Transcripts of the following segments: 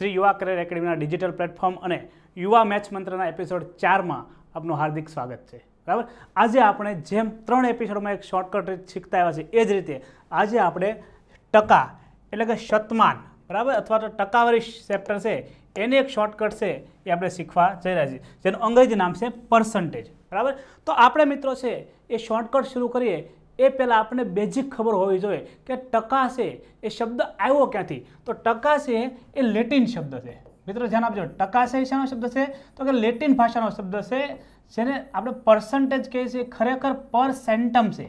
શ્રી યુવા career એકેડમીના digital platform અને યુવા મેચ મંત્રના એપિસોડ ચારમાં આપનું હાર્દિક સ્વાગત છે બરાબર આજે આપણે જેમ ત્રણ એપિસોડમાં એક શોર્ટકટ શીખતા આવ્યા છે એ જ રીતે આજે આપણે ટકા એટલે કે શતમાન બરાબર અથવા તો ટકાવારી ચેપ્ટર છે એને એક શોર્ટકટ છે એ આપણે શીખવા જઈ રહ્યા છીએ જેનું અંગ્રેજી નામ છે પર્સન્ટેજ બરાબર તો આપણે મિત્રો છે એ શોર્ટકટ શરૂ કરીએ એ પહેલાં આપણે બેઝિક ખબર હોવી જોઈએ કે ટકાશે એ શબ્દ આવ્યો ક્યાંથી તો ટકાશે એ લેટિન શબ્દ છે મિત્રો ધ્યાન આપજો ટકાશે શાનો શબ્દ છે તો કે લેટિન ભાષાનો શબ્દ છે જેને આપણે પર્સન્ટેજ કહીએ છીએ ખરેખર પર સેન્ટમ છે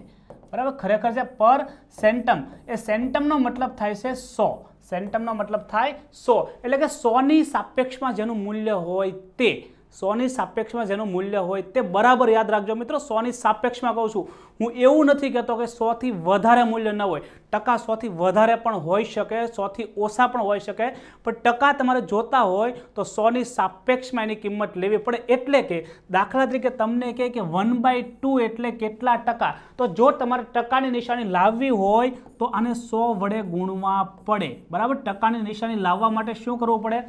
બરાબર ખરેખર છે પર સેન્ટમ એ સેન્ટમનો મતલબ થાય છે સો સેન્ટમનો મતલબ થાય સો એટલે કે સોની સાપેક્ષમાં જેનું મૂલ્ય હોય તે સોની સાપેક્ષમાં જેનું મૂલ્ય હોય તે બરાબર યાદ રાખજો મિત્રો સોની સાપેક્ષમાં કહું છું હું એવું નથી કહેતો કે સોથી વધારે મૂલ્ય ન હોય ટકા સોથી વધારે પણ હોઈ શકે સોથી ઓછા પણ હોઈ શકે પણ ટકા તમારે જોતા હોય તો સોની સાપેક્ષમાં એની કિંમત લેવી પડે એટલે કે દાખલા તરીકે તમને કહે કે વન બાય ટુ એટલે કેટલા ટકા તો જો તમારે ટકાની નિશાની લાવવી હોય તો આને સો વડે ગુણવા પડે બરાબર ટકાની નિશાની લાવવા માટે શું કરવું પડે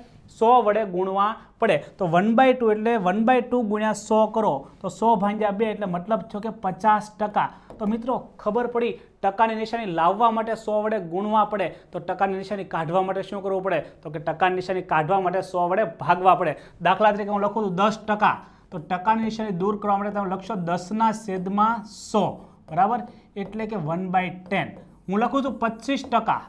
સો વડે ગુણવા પડે તો વન બાય ટુ એટલે વન બાય ટુ ગુણ્યા સો કરો તો સો ભાંગ્યા બે એટલે મતલબ છો કે પચાસ ટકા તો મિત્રો ખબર પડી ટકાની નિશાની લાવવા માટે સો વડે ગુણવા પડે તો ટકાની નિશાની કાઢવા માટે શું કરવું પડે તો કે ટકાની નિશાની કાઢવા માટે સો વડે ભાગવા પડે દાખલા તરીકે હું લખું છું દસ ટકા તો ટકાની નિશાની દૂર કરવા માટે તમે લખશો દસના છેદમાં સો બરાબર એટલે કે વન બાય ટેન હું લખું છું પચીસ ટકા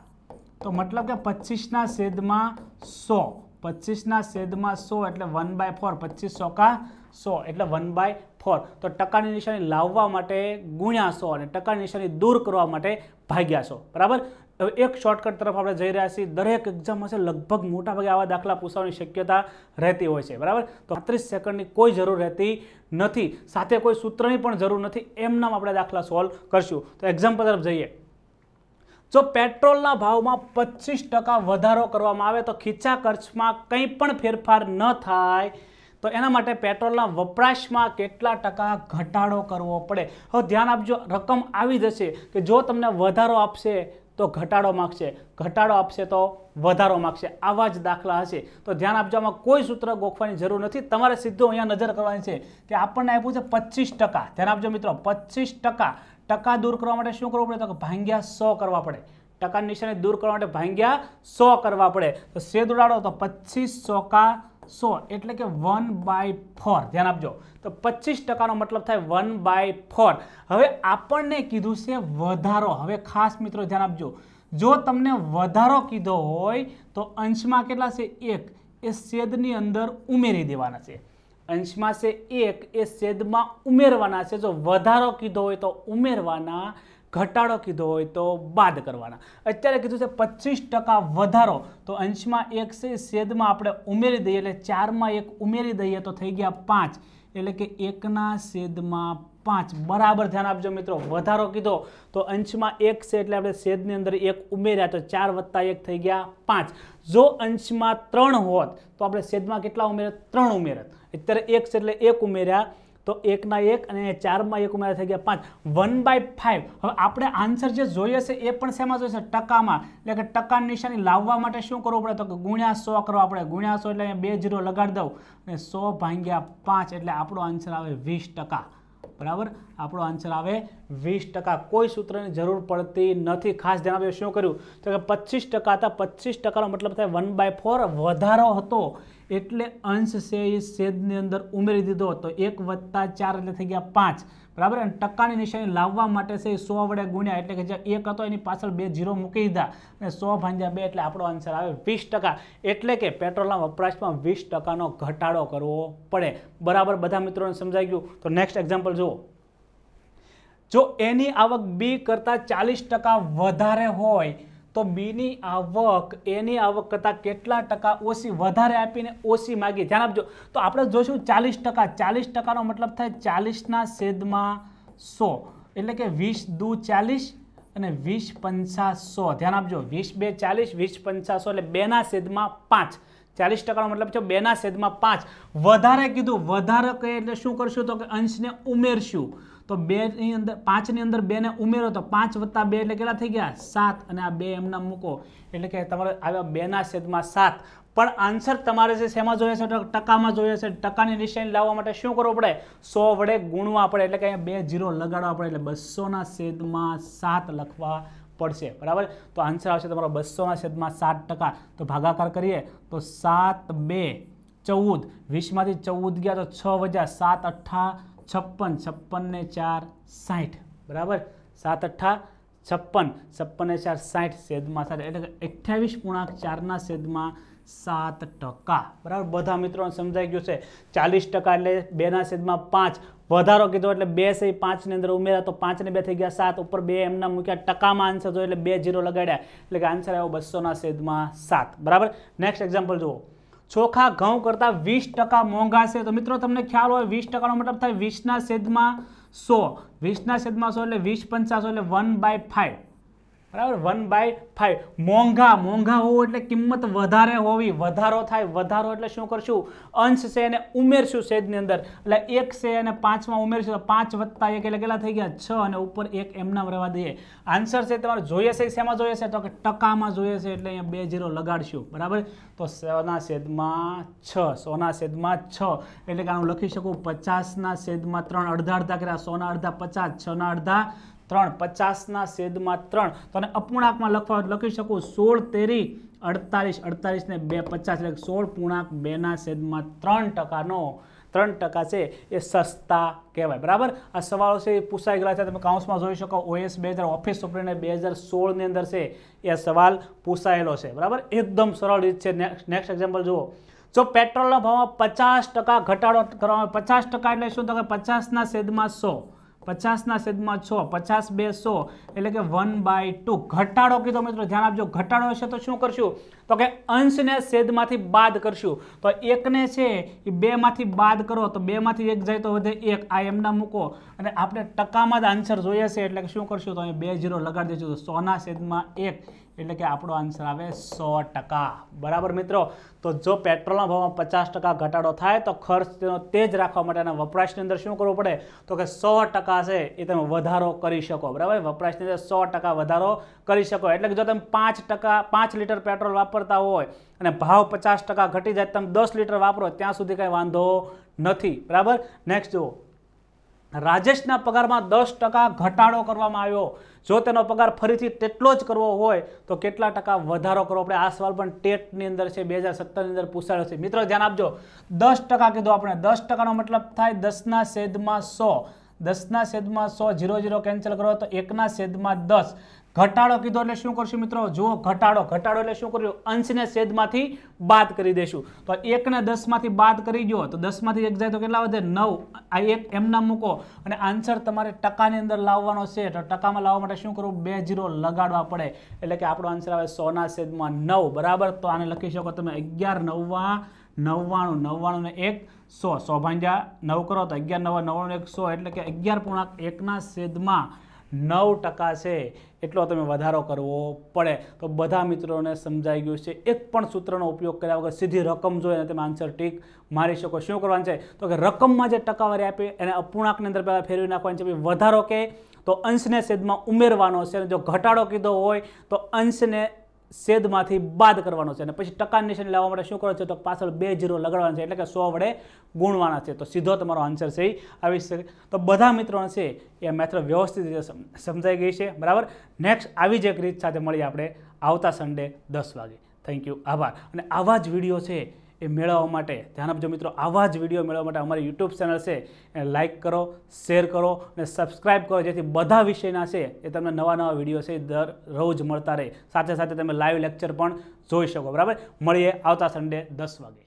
તો મતલબ કે પચીસના છેદમાં સો પચીસના છેદમાં સો એટલે વન બાય ફોર પચીસ ચોકા સો એટલે વન બાય ફોર તો ટકાની નિશાની લાવવા માટે ગુણ્યા સો અને ટકાની નિશાની દૂર કરવા માટે ભાગ્યા સો બરાબર એક શોર્ટકટ તરફ આપણે જઈ રહ્યા છીએ દરેક એક્ઝામ હશે લગભગ મોટાભાગે આવા દાખલા પૂછવાની શક્યતા રહેતી હોય છે બરાબર તો ત્રીસ સેકન્ડની કોઈ જરૂર રહેતી નથી સાથે કોઈ સૂત્રની પણ જરૂર નથી એમનામ આપણે દાખલા સોલ્વ કરશું તો એક્ઝામ્પલ તરફ જઈએ જો પેટ્રોલના ભાવમાં પચીસ વધારો કરવામાં આવે તો ખીચા ખર્ચમાં કંઈ પણ ફેરફાર ન થાય તો એના માટે પેટ્રોલના વપરાશમાં કેટલા ટકા ઘટાડો કરવો પડે હવે ધ્યાન આપજો રકમ આવી જશે કે જો તમને વધારો આપશે તો ઘટાડો માગશે ઘટાડો આપશે તો વધારો માગશે આવા જ દાખલા હશે તો ધ્યાન આપવામાં કોઈ સૂત્ર ગોખવાની જરૂર નથી તમારે સીધો અહીંયા નજર કરવાની છે કે આપણને આપ્યું છે પચીસ ટકા ધ્યાન આપજો મિત્રો પચીસ ટકા ટકા દૂર કરવા માટે શું કરવું પડે તો ભાંગ્યા સો કરવા પડે ટકા નિશાને દૂર કરવા માટે ભાંગ્યા સો કરવા પડે તો શેદ ઉડાડો તો પચીસ સોકા સો એટલે કે વન બાય ફોર ધ્યાન આપજો તો પચીસ ટકાનો મતલબ થાય વન બાય ફોર હવે આપણને કીધું છે વધારો હવે ખાસ મિત્રો ધ્યાન આપજો જો તમને વધારો કીધો હોય તો અંશમાં કેટલા છે એક એ શેદની અંદર ઉમેરી દેવાના છે અંશમાં છે એક એ સેદમાં ઉમેરવાના છે જો વધારો કીધો હોય તો ઉમેરવાના ઘટાડો કીધો હોય તો બાદ કરવાના અત્યારે કીધું છે પચીસ ટકા વધારો તો અંશમાં એક છે છેદમાં આપણે ઉમેરી દઈએ એટલે ચારમાં એક ઉમેરી દઈએ તો થઈ ગયા પાંચ એટલે કે એકના સેદમાં પાંચ બરાબર ધ્યાન આપજો મિત્રો વધારો કીધો તો અંશમાં એક છે એટલે આપણે સેદની અંદર એક ઉમેર્યા તો ચાર વત્તા એક થઈ ગયા પાંચ જો અંશમાં ત્રણ હોત તો આપણે સેદમાં કેટલા ઉમેરત ત્રણ ઉમેરત અત્યારે એક છે એટલે એક ઉમેર્યા તો એકના એક અને ચારમાં એક ઉમેરા થઈ ગયા પાંચ વન બાય ફાઈવ હવે આપણે આન્સર જે જોઈએ છે એ પણ શેમાં જોઈએ છે ટકામાં એટલે કે ટકા નિશાની લાવવા માટે શું કરવું પડે તો કે ગુણ્યા સો કરો આપણે ગુણ્યા સો એટલે બે જીરો લગાડી દઉં અને સો ભાંગ્યા પાંચ એટલે આપણો આન્સર આવે વીસ ટકા બરાબર આપણો આન્સર આવે વીસ ટકા કોઈ સૂત્રની જરૂર પડતી નથી ખાસ ધ્યાન આપજો શું કર્યું તો કે પચીસ ટકા હતા પચીસ ટકાનો મતલબ થાય વન બાય ફોર વધારો હતો એટલે અંશ છે એ સેદની અંદર ઉમેરી દીધો હતો એક વત્તા ચાર એટલે થઈ ગયા પાંચ બરાબર અને ટકાની નિશાની લાવવા માટે છે એ સો વડે ગુણ્યા એટલે કે જે એક હતો એની પાછળ બે જીરો મૂકી દીધા અને સો ભાંજ્યા બે એટલે આપણો આન્સર આવે વીસ ટકા એટલે કે પેટ્રોલના વપરાશમાં વીસ ટકાનો ઘટાડો કરવો પડે બરાબર બધા મિત્રોને સમજાઈ ગયું તો નેક્સ્ટ એક્ઝામ્પલ જુઓ જો એની આવક બી કરતાં ચાલીસ ટકા વધારે હોય તો બીની આવક એની આવક કરતાં કેટલા ટકા ઓછી વધારે આપીને ઓછી માગી ધ્યાન આપજો તો આપણે જોઈશું ચાલીસ ટકા ચાલીસ ટકાનો મતલબ થાય ચાલીસના સેદમાં સો એટલે કે વીસ દુ ચાલીસ અને વીસ પંચા સો ધ્યાન આપજો વીસ બે ચાલીસ વીસ પંચા સો એટલે બેના સેદમાં પાંચ ચાલીસ ટકાનો મતલબ છે બેના સેદમાં પાંચ વધારે કીધું વધારે કહીએ એટલે શું કરશું તો કે અંશને ઉમેરશું તો બેની અંદર પાંચની અંદર બેને ઉમેરો તો પાંચ વત્તા બે એટલે કેટલા થઈ ગયા સાત અને આ બે એમના મૂકો એટલે કે તમારે આવ્યા બેના છેદમાં સાત પણ આન્સર તમારે જે શેમાં જોઈએ છે ટકામાં જોઈએ છે ટકાની નિશાની લાવવા માટે શું કરવું પડે સો વડે ગુણવા પડે એટલે કે અહીંયા બે જીરો લગાડવા પડે એટલે બસોના છેદમાં સાત લખવા પડશે બરાબર તો આન્સર આવશે તમારો બસોના છેદમાં સાત ટકા તો ભાગાકાર કરીએ તો સાત બે ચૌદ વીસમાંથી ચૌદ ગયા તો છ વજા સાત અઠ્ઠા છપ્પન છપ્પનને ચાર સાઠ બરાબર સાત અઠ્ઠા છપ્પન છપ્પનને ચાર સાઠ સેદમાં સાત એટલે અઠ્યાવીસ પૂર્ણાંક ચારના સેદમાં સાત ટકા બરાબર બધા મિત્રોને સમજાઈ ગયું છે ચાલીસ ટકા એટલે બેના સેદમાં પાંચ વધારો કીધો એટલે બે સે પાંચની અંદર ઉમેરા તો પાંચને બે થઈ ગયા સાત ઉપર બે એમના મૂક્યા ટકામાં આન્સર જો એટલે બે જીરો લગાડ્યા એટલે કે આન્સર આવ્યો બસોના સેદમાં સાત બરાબર નેક્સ્ટ એક્ઝામ્પલ જુઓ ચોખા ઘઉં કરતાં વીસ ટકા મોંઘા છે તો મિત્રો તમને ખ્યાલ હોય વીસ ટકાનો મતલબ થાય વીસના છેદમાં સો વીસના છેદમાં સો એટલે વીસ પંચાસો એટલે વન બાય ફાઇવ બરાબર વન બાય ફાઈવ મોંઘા મોંઘા હોવું એટલે કિંમત વધારે હોવી વધારો થાય વધારો એટલે શું કરશું અંશ છે એને ઉમેરશું સેજની અંદર એટલે એક છે એને પાંચમાં ઉમેરશું તો પાંચ વત્તા એક એટલે કેટલા થઈ ગયા છ અને ઉપર એક એમના રહેવા દઈએ આન્સર છે તમારે જોઈએ છે શેમાં જોઈએ છે તો કે ટકામાં જોઈએ છે એટલે અહીંયા બે જીરો લગાડશું બરાબર તો સોના શેદમાં છ સોના શેદમાં છ એટલે કે હું લખી શકું પચાસના શેદમાં ત્રણ અડધા અડધા કર્યા સોના અડધા પચાસ છના અડધા ત્રણ પચાસના છેદમાં ત્રણ તો અપૂર્ણાંકમાં લખવા લખી શકું સોળ તેરી અડતાલીસ અડતાલીસને બે પચાસ એટલે સોળ પૂર્ણાંક બેના છેદમાં ત્રણ ટકાનો ત્રણ ટકા છે એ સસ્તા કહેવાય બરાબર આ સવાલો છે એ પૂછાઈ ગયેલા છે તમે કાઉન્સમાં જોઈ શકો ઓએસ બે હજાર ઓફિસ સુપ્રિન્ટ બે હજાર સોળની અંદર છે એ સવાલ પૂછાયેલો છે બરાબર એકદમ સરળ રીત છે નેક્સ્ટ એક્ઝામ્પલ જુઓ જો પેટ્રોલના ભાવમાં પચાસ ટકા ઘટાડો કરવામાં પચાસ ટકા એટલે શું તો કે પચાસના છેદમાં સો પચાસના છેદમાં છ પચાસ બે સો એટલે કે વન બાય ટુ ઘટાડો કીધો મિત્રો ધ્યાન આપજો ઘટાડો હશે તો શું કરશું તો કે અંશને છેદમાંથી બાદ કરશું તો એકને છે એ બેમાંથી બાદ કરો તો બેમાંથી એક જાય તો વધે એક આ એમના મૂકો અને આપણે ટકામાં જ આન્સર જોઈએ છે એટલે કે શું કરશું તો અહીં બે જીરો લગાડી દેજો તો સોના છેદમાં એક એટલે કે આપણો આન્સર આવે સો ટકા બરાબર મિત્રો તો જો પેટ્રોલના ભાવમાં પચાસ ટકા ઘટાડો થાય તો ખર્ચ તેનો તેજ રાખવા માટેના વપરાશની અંદર શું કરવું પડે તો કે સો ટકા છે એ તમે વધારો કરી શકો બરાબર વપરાશની અંદર સો ટકા વધારો કરી શકો એટલે કે જો તમે પાંચ ટકા પાંચ લીટર પેટ્રોલ વાપરો વાપરતા હોય અને ભાવ પચાસ ટકા ઘટી જાય તમે દસ લીટર વાપરો ત્યાં સુધી કાંઈ વાંધો નથી બરાબર નેક્સ્ટ જુઓ રાજેશના પગારમાં દસ ટકા ઘટાડો કરવામાં આવ્યો જો તેનો પગાર ફરીથી તેટલો જ કરવો હોય તો કેટલા ટકા વધારો કરવો આપણે આ સવાલ પણ ટેટની અંદર છે બે હજાર સત્તરની અંદર પૂછાયો છે મિત્રો ધ્યાન આપજો દસ ટકા કીધું આપણે દસ ટકાનો મતલબ થાય દસના સેદમાં સો દસના છેદમાં સો જીરો જીરો કેન્સલ કરો તો એકના છેદમાં દસ ઘટાડો કીધો એટલે શું કરશું મિત્રો જુઓ ઘટાડો ઘટાડો એટલે શું કર્યું અંશને છેદમાંથી બાદ કરી દઈશું તો એકને દસમાંથી બાદ કરી દો તો દસમાંથી એક જાય તો કેટલા વધે નવ આ એક એમના મૂકો અને આન્સર તમારે ટકાની અંદર લાવવાનો છે તો ટકામાં લાવવા માટે શું કરવું બે જીરો લગાડવા પડે એટલે કે આપણો આન્સર આવે સોના છેદમાં નવ બરાબર તો આને લખી શકો તમે અગિયાર નવમાં નવ્વાણું નવ્વાણું ને એક સો સો ભાંજા નવ કરો તો અગિયાર નવા નવ્વાણું એક સો એટલે કે અગિયાર પૂર્ણાંક એકના સેદમાં નવ ટકા છે એટલો તમે વધારો કરવો પડે તો બધા મિત્રોને સમજાઈ ગયું છે એક પણ સૂત્રનો ઉપયોગ કર્યા વગર સીધી રકમ જોઈએ અને તમે આન્સર ટીક મારી શકો શું કરવાનું છે તો કે રકમમાં જે ટકાવારી આપી એને અપૂર્ણાંકની અંદર પહેલાં ફેરવી નાખવાની છે વધારો કે તો અંશને છેદમાં ઉમેરવાનો છે અને જો ઘટાડો કીધો હોય તો અંશને સેદમાંથી બાદ કરવાનો છે અને પછી ટકા નિશાની લેવા માટે શું કરો છો તો પાછળ બે જીરો લગાડવાના છે એટલે કે સો વડે ગુણવાના છે તો સીધો તમારો આન્સર છે આવી શકે તો બધા મિત્રો છે એ મેથડ વ્યવસ્થિત રીતે સમજાઈ ગઈ છે બરાબર નેક્સ્ટ આવી જ એક રીત સાથે મળીએ આપણે આવતા સન્ડે દસ વાગે થેન્ક યુ આભાર અને આવા જ વિડીયો છે એ મેળવવા માટે ધ્યાન આપજો મિત્રો આવા જ વિડીયો મેળવવા માટે અમારી યુટ્યુબ ચેનલ છે એને લાઇક કરો શેર કરો અને સબસ્ક્રાઇબ કરો જેથી બધા વિષયના છે એ તમને નવા નવા વિડીયો છે દર રોજ મળતા રહે સાથે સાથે તમે લાઈવ લેક્ચર પણ જોઈ શકો બરાબર મળીએ આવતા સન્ડે દસ વાગે